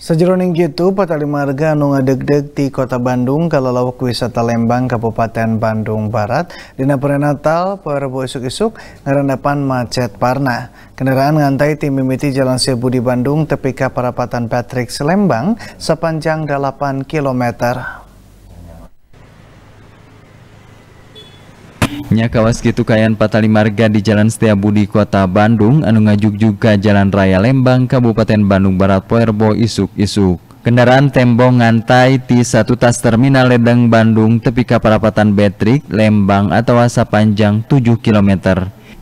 Sejeroning gitu, patali marga anu ngadeg-deg di kota Bandung kalau lawak wisata Lembang Kabupaten Bandung Barat dina Natal perebo isuk-isuk ngarandapan macet parna. Kendaraan ngantai tim mimiti Jalan Sebudi di Bandung tepika parapatan Patrick Lembang sepanjang 8 kilometer. Nya kawas gitu kayan patali marga di Jalan Setiabudi Kota Bandung anu ngajuk juga Jalan Raya Lembang Kabupaten Bandung Barat Poerbo isuk-isuk. Kendaraan tembong ngantai di satu tas terminal Ledeng Bandung tepi kaparapatan Betrik Lembang atau asa panjang 7 km.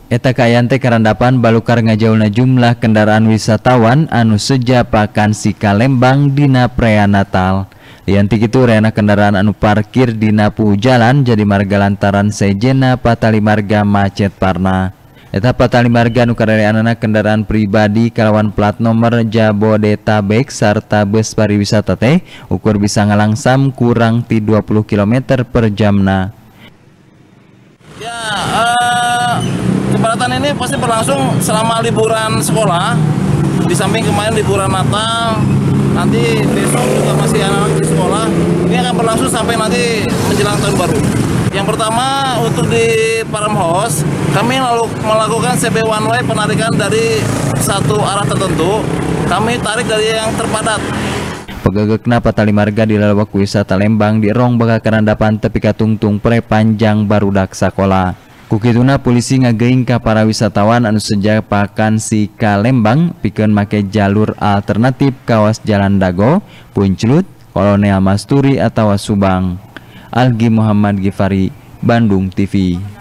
Eta kayan teh karandapan balukar ngajaulna jumlah kendaraan wisatawan anu seja pakan sika Lembang dina prea Natal. Yanti itu rena kendaraan anu parkir di napu jalan jadi marga lantaran sejena patali marga macet parna. Eta patali marga anu anana kendaraan pribadi kalawan plat nomor Jabodetabek serta bus pariwisata teh ukur bisa ngalangsam kurang ti 20 km per jam jamna. Ya, uh, eh, kepadatan ini pasti berlangsung selama liburan sekolah. Di samping kemarin liburan Natal, nanti besok juga masih anak-anak di sekolah ini akan berlangsung sampai nanti menjelang tahun baru yang pertama untuk di Param House kami lalu melakukan CB one way penarikan dari satu arah tertentu kami tarik dari yang terpadat kenapa tali marga di lelawak wisata Lembang di Rong Baka Karandapan tepi katungtung pre panjang dak sakola. Kukituna polisi ke para wisatawan anu sejak pakan si Kalembang pikeun make jalur alternatif kawas Jalan Dago, Punclut, Kolonel Masturi atau Subang. Algi Muhammad Gifari, Bandung TV.